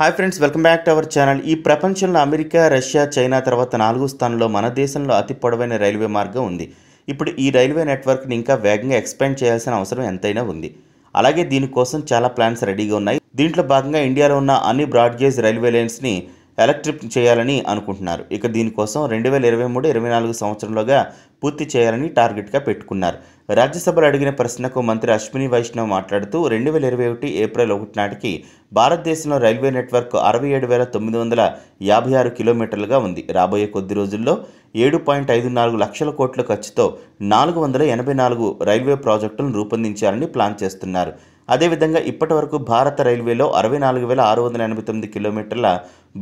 hi friends welcome back to our channel ఈ ప్రపంచంలో America Russia China తర్వాత నాలుగో స్థానంలో మన దేశంలో అతి పొడవైన రైల్వే మార్గం ఉంది ఇప్పుడు ఈ రైల్వే నెట్వర్క్ని ఇంకా వేగంగా ఎక్స్పెండ్ చేయాల్సిన అవసరం ఎంతైనా ఉంది అలాగే దీనికోసం చాలా ప్లాన్స్ రెడీగా ఉన్నాయి దీంట్లో భాగంగా ఇండియాలో ఉన్న అన్ని బ్రాడ్గేజ్ రైల్వే లైన్స్ని ఎలక్ట్రిక్ చేయాలని అనుకుంటున్నారు ఇక దీనికోసం రెండు వేల ఇరవై మూడు ఇరవై నాలుగు సంవత్సరంలోగా పూర్తి చేయాలని టార్గెట్గా పెట్టుకున్నారు రాజ్యసభలో అడిగిన ప్రశ్నకు మంత్రి అశ్విని వైష్ణవ్ మాట్లాడుతూ రెండు వేల ఇరవై ఒకటి ఏప్రిల్ ఒకటి నాటికి భారతదేశంలో రైల్వే నెట్వర్క్ అరవై ఏడు వేల తొమ్మిది వందల యాభై ఆరు కిలోమీటర్లుగా ఉంది రాబోయే కొద్ది రోజుల్లో ఏడు పాయింట్ ఐదు నాలుగు లక్షల కోట్ల ఖర్చుతో నాలుగు వందల ఎనభై నాలుగు రైల్వే ప్రాజెక్టులను రూపొందించాలని ప్లాన్ చేస్తున్నారు అదేవిధంగా ఇప్పటి వరకు భారత రైల్వేలో అరవై నాలుగు వేల ఆరు వందల ఎనభై తొమ్మిది కిలోమీటర్ల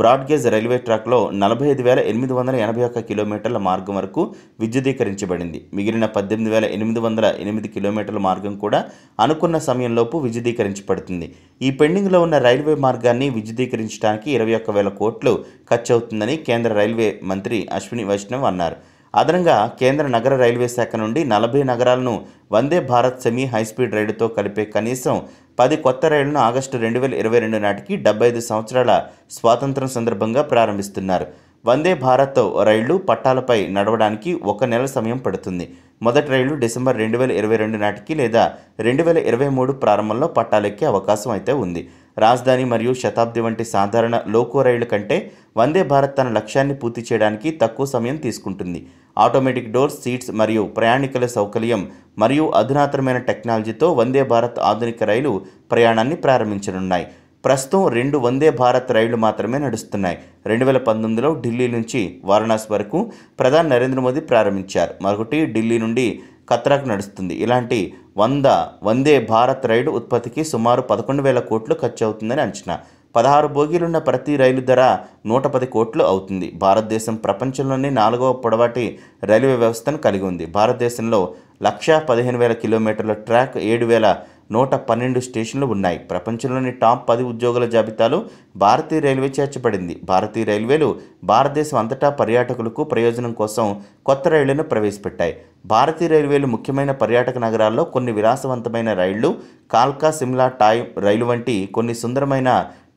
బ్రాడ్గేజ్ రైల్వే ట్రాక్లో నలభై ఐదు వేల ఎనిమిది వందల ఎనభై ఒక్క కిలోమీటర్ల మార్గం వరకు విద్యుదీకరించబడింది మిగిలిన పద్దెనిమిది వేల ఎనిమిది వందల ఎనిమిది కిలోమీటర్ల మార్గం కూడా అనుకున్న సమయంలోపు విద్యుదీకరించబడుతుంది ఈ పెండింగ్లో ఉన్న రైల్వే మార్గాన్ని విద్యుదీకరించడానికి ఇరవై ఒక్క వేల కోట్లు ఖర్చవుతుందని కేంద్ర రైల్వే మంత్రి అశ్విని వైష్ణవ్ అన్నారు అదనంగా కేంద్ర నగర రైల్వే శాఖ నుండి నలభై నగరాలను వందే భారత్ సెమీ హైస్పీడ్ రైలుతో కలిపే కనీసం పది కొత్త రైళ్లను ఆగస్టు రెండు వేల ఇరవై రెండు నాటికి డెబ్బై ఐదు సంవత్సరాల స్వాతంత్రం సందర్భంగా ప్రారంభిస్తున్నారు వందే భారత్ రైళ్లు పట్టాలపై నడవడానికి ఒక నెల సమయం పడుతుంది మొదటి రైలు డిసెంబర్ రెండు వేల ఇరవై రెండు నాటికి లేదా రెండు వేల ఇరవై మూడు ప్రారంభంలో పట్టాలెక్కే అవకాశం అయితే ఉంది రాజధాని మరియు శతాబ్ది వంటి సాధారణ లోకో రైళ్ల కంటే వందే భారత్ తన లక్ష్యాన్ని పూర్తి చేయడానికి తక్కువ సమయం తీసుకుంటుంది ఆటోమేటిక్ డోర్స్ సీట్స్ మరియు ప్రయాణికుల సౌకర్యం మరియు అధునాతనమైన టెక్నాలజీతో వందే భారత్ ఆధునిక రైలు ప్రయాణాన్ని ప్రారంభించనున్నాయి ప్రస్తుతం రెండు వందే భారత్ రైళ్లు మాత్రమే నడుస్తున్నాయి రెండు వేల పంతొమ్మిదిలో ఢిల్లీ నుంచి వారణాసి వరకు ప్రధాని నరేంద్ర మోదీ ప్రారంభించారు మరొకటి ఢిల్లీ నుండి కత్రాకు నడుస్తుంది ఇలాంటి వంద వందే భారత్ రైలు ఉత్పత్తికి సుమారు పదకొండు వేల కోట్లు ఖర్చు అవుతుందని అంచనా పదహారు బోగీలున్న ప్రతి రైలు ధర నూట పది కోట్లు అవుతుంది భారతదేశం ప్రపంచంలోనే నాలుగవ పొడవాటి రైల్వే వ్యవస్థను కలిగి ఉంది భారతదేశంలో లక్ష పదిహేను వేల కిలోమీటర్ల ట్రాక్ ఏడు వేల నూట పన్నెండు స్టేషన్లు ఉన్నాయి ప్రపంచంలోని టాప్ పది ఉద్యోగుల జాబితాలో భారతీయ రైల్వే చేర్చబడింది భారతీయ రైల్వేలు భారతదేశం అంతటా పర్యాటకులకు ప్రయోజనం కోసం కొత్త రైళ్లను ప్రవేశపెట్టాయి భారతీయ రైల్వేలు ముఖ్యమైన పర్యాటక నగరాల్లో కొన్ని విలాసవంతమైన రైళ్లు కాల్కా సిమ్లా టాయ్ రైలు వంటి కొన్ని సుందరమైన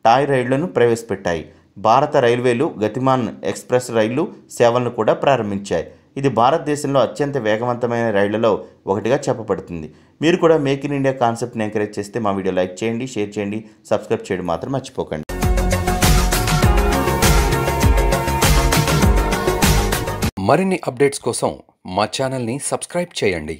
టాయ్ రైళ్లను ప్రవేశపెట్టాయి భారత రైల్వేలు గతిమాన్ ఎక్స్ప్రెస్ రైళ్లు సేవలను కూడా ప్రారంభించాయి ఇది భారతదేశంలో అత్యంత వేగవంతమైన రైళ్లలో ఒకటిగా చెప్పబడుతుంది మీరు కూడా మేక్ ఇన్ ఇండియా కాన్సెప్ట్ని ఎంకరేజ్ చేస్తే మా వీడియో లైక్ చేయండి షేర్ చేయండి సబ్స్క్రైబ్ చేయడం మాత్రం మర్చిపోకండి మరిన్ని అప్డేట్స్ కోసం మా ఛానల్ని సబ్స్క్రైబ్ చేయండి